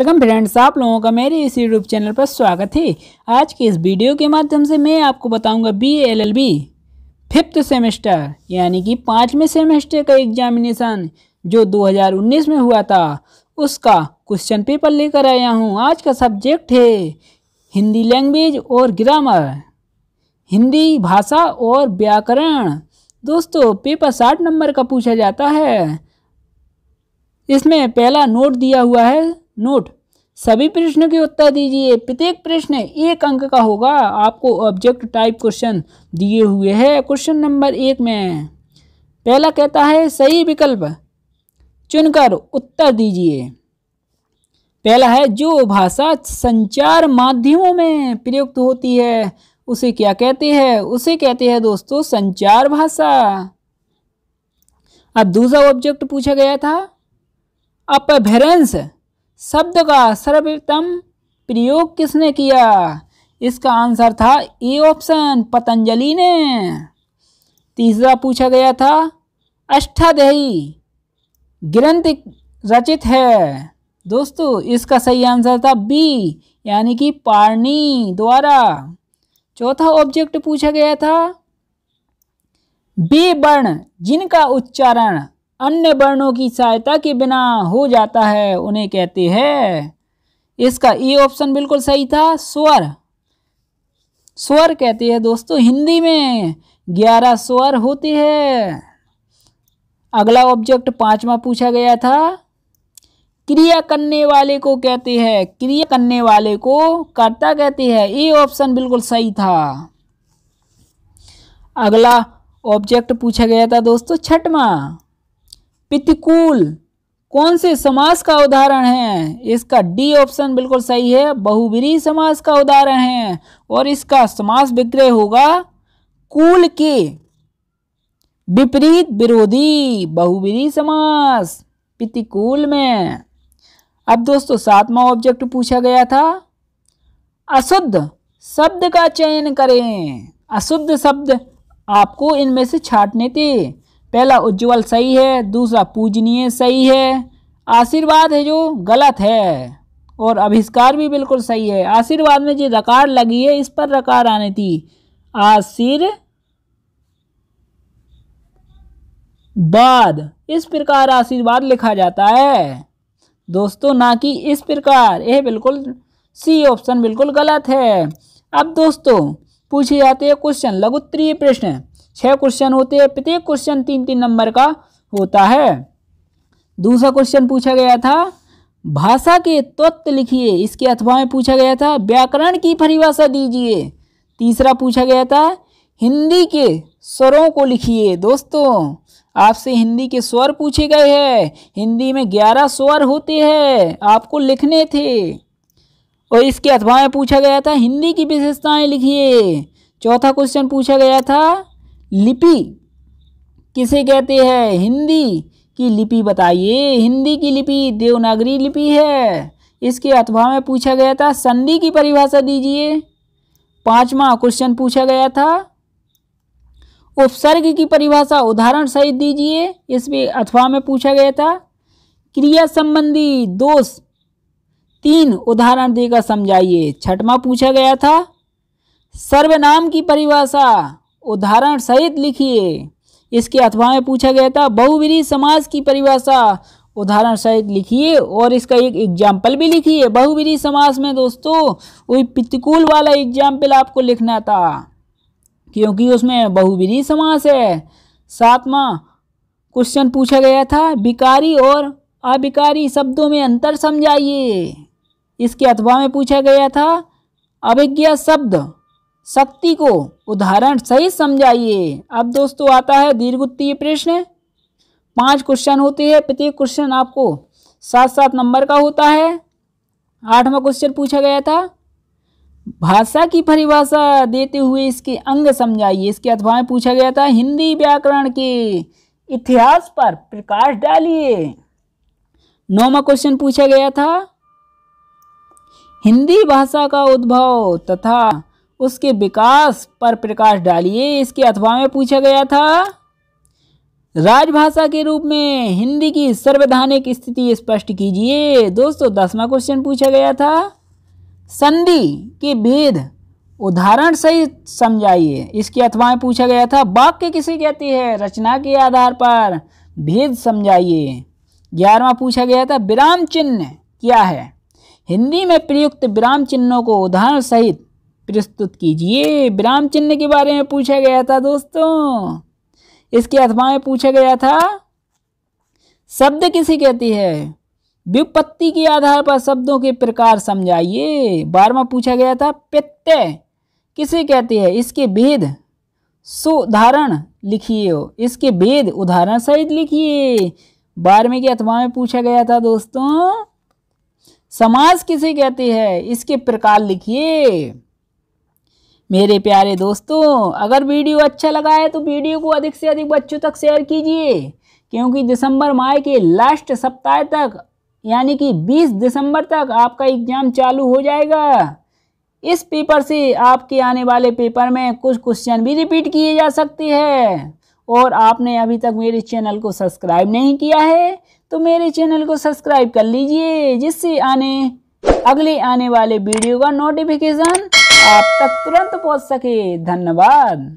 welcome friends आप लोगों का मेरे इस यूट्यूब चैनल पर स्वागत है आज के इस वीडियो के माध्यम से मैं आपको बताऊंगा B L L B fifth semester यानी कि पाँचवें सेमेस्टर का एग्जामिनेशन जो 2019 में हुआ था उसका क्वेश्चन पेपर लेकर आया हूं आज का सब्जेक्ट है हिंदी लैंग्वेज और ग्रामर हिंदी भाषा और व्याकरण दोस्तों पेपर साठ नंबर का पूछा जाता है इसमें पहला नोट दिया हुआ है नोट सभी प्रश्नों के उत्तर दीजिए प्रत्येक प्रश्न एक अंक का होगा आपको ऑब्जेक्ट टाइप क्वेश्चन दिए हुए है क्वेश्चन नंबर एक में पहला कहता है सही विकल्प चुनकर उत्तर दीजिए पहला है जो भाषा संचार माध्यमों में प्रयुक्त होती है उसे क्या कहते हैं उसे कहते हैं दोस्तों संचार भाषा अब दूसरा ऑब्जेक्ट पूछा गया था अपभ्रंश शब्द का सर्वप्रथम प्रयोग किसने किया इसका आंसर था ए ऑप्शन पतंजलि ने तीसरा पूछा गया था अष्टाध्यायी ग्रंथ रचित है दोस्तों इसका सही आंसर था बी यानी कि पारणी द्वारा चौथा ऑब्जेक्ट पूछा गया था बे वर्ण जिनका उच्चारण अन्य वर्णों की सहायता के बिना हो जाता है उन्हें कहते हैं इसका ए e ऑप्शन बिल्कुल सही था स्वर स्वर कहते हैं दोस्तों हिंदी में ग्यारह स्वर होते हैं अगला ऑब्जेक्ट पांचवा पूछा गया था क्रिया करने वाले को कहते हैं क्रिया करने वाले को कर्ता कहते हैं ए e ऑप्शन बिल्कुल सही था अगला ऑब्जेक्ट पूछा गया था दोस्तों छठवा पितिकूल कौन से समास का उदाहरण है इसका डी ऑप्शन बिल्कुल सही है बहुवीरी समास का उदाहरण है और इसका समास विग्रह होगा कूल के विपरीत विरोधी बहुविरी समास पितिकूल में अब दोस्तों सातवा ऑब्जेक्ट पूछा गया था अशुद्ध शब्द का चयन करें अशुद्ध शब्द आपको इनमें से छाटने थे पहला उज्ज्वल सही है दूसरा पूजनीय सही है आशीर्वाद है जो गलत है और अभिष्कार भी बिल्कुल सही है आशीर्वाद में जो रकार लगी है इस पर रकार आने थी आशीर बाद इस प्रकार आशीर्वाद लिखा जाता है दोस्तों ना कि इस प्रकार यह बिल्कुल सी ऑप्शन बिल्कुल गलत है अब दोस्तों पूछे जाते हैं क्वेश्चन लघुत्तरीय प्रश्न छः क्वेश्चन होते हैं प्रत्येक क्वेश्चन तीन तीन नंबर का होता है दूसरा क्वेश्चन पूछा गया था भाषा के तत्व लिखिए इसके अथवा में पूछा गया था व्याकरण की परिभाषा दीजिए तीसरा पूछा गया था हिंदी के स्वरों को लिखिए दोस्तों आपसे हिंदी के स्वर पूछे गए हैं हिंदी में ग्यारह स्वर होते हैं आपको लिखने थे और इसके अथवा में पूछा गया था हिंदी की विशेषताएं लिखिए चौथा क्वेश्चन पूछा गया था लिपि किसे कहते हैं हिंदी की लिपि बताइए हिंदी की लिपि देवनागरी लिपि है इसके अथवा में पूछा गया था संधि की परिभाषा दीजिए पांचवा क्वेश्चन पूछा गया था उपसर्ग की परिभाषा उदाहरण सहित दीजिए इसमें अथवा में पूछा गया था क्रिया संबंधी दोष तीन उदाहरण देकर समझाइए छठवा पूछा गया था सर्वनाम की परिभाषा उदाहरण सहित लिखिए इसके अथवा में पूछा गया था बहुवीरी समाज की परिभाषा उदाहरण सहित लिखिए और इसका एक एग्जाम्पल भी लिखिए बहुवीरी समाज में दोस्तों वही पितिकूल वाला एग्जाम्पल आपको लिखना था क्योंकि उसमें बहुवीरी समास है सातवा क्वेश्चन पूछा गया था विकारी और अविकारी शब्दों में अंतर समझाइए इसके अथवा में पूछा गया था अभिज्ञा शब्द शक्ति को उदाहरण सही समझाइए अब दोस्तों आता है दीर्घ उत्तीय प्रश्न पांच क्वेश्चन होते हैं प्रत्येक क्वेश्चन आपको सात सात नंबर का होता है आठवां क्वेश्चन पूछा गया था भाषा की परिभाषा देते हुए इसके अंग समझाइए इसके अथवा पूछा गया था हिंदी व्याकरण के इतिहास पर प्रकाश डालिए नौवा क्वेश्चन पूछा गया था हिंदी भाषा का उद्भव तथा उसके विकास पर प्रकाश डालिए इसके अथवा में पूछा गया था राजभाषा के रूप में हिंदी की सर्वधानिक स्थिति स्पष्ट कीजिए दोस्तों दसवां क्वेश्चन पूछा गया था संधि के भेद उदाहरण सहित समझाइए इसके में पूछा गया था वाक्य किसे कहते हैं रचना के आधार पर भेद समझाइए ग्यारहवा पूछा गया था विराम चिन्ह क्या है हिंदी में प्रयुक्त विराम चिन्हों को उदाहरण सहित प्रस्तुत कीजिए विराम चिन्ह के बारे में पूछा गया था दोस्तों इसके अथवा में पूछा गया था शब्द किसे कहती है व्युपत्ति के आधार पर शब्दों के प्रकार समझाइए बारवा पूछा गया था प्रत्यय किसे कहते हैं इसके भेद सुधारण लिखिए हो इसके भेद उदाहरण सहित लिखिए बारहवीं के अथवा में पूछा गया था दोस्तों समाज किसे कहते हैं इसके प्रकार लिखिए मेरे प्यारे दोस्तों अगर वीडियो अच्छा लगा है तो वीडियो को अधिक से अधिक बच्चों तक शेयर कीजिए क्योंकि दिसंबर माह के लास्ट सप्ताह तक यानी कि 20 दिसंबर तक आपका एग्ज़ाम चालू हो जाएगा इस पेपर से आपके आने वाले पेपर में कुछ क्वेश्चन भी रिपीट किए जा सकते हैं और आपने अभी तक मेरे चैनल को सब्सक्राइब नहीं किया है तो मेरे चैनल को सब्सक्राइब कर लीजिए जिससे आने अगले आने वाले वीडियो का नोटिफिकेशन आप तक तुरंत पहुंच सके धन्यवाद